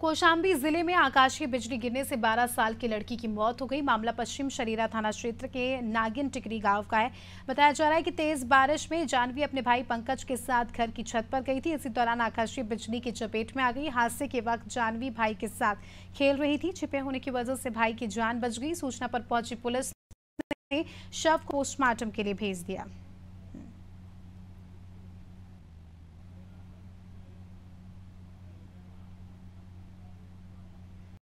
कोशाम्बी जिले में आकाशीय बिजली गिरने से 12 साल की लड़की की मौत हो गई मामला पश्चिम शरीरा थाना क्षेत्र के नागिन टिकरी गांव का है बताया जा रहा है कि तेज बारिश में जानवी अपने भाई पंकज के साथ घर की छत पर गई थी इसी दौरान आकाशीय बिजली की चपेट में आ गई हादसे के वक्त जानवी भाई के साथ खेल रही थी छिपे होने की वजह से भाई की जान बच गई सूचना पर पहुंची पुलिस ने शव पोस्टमार्टम के लिए भेज दिया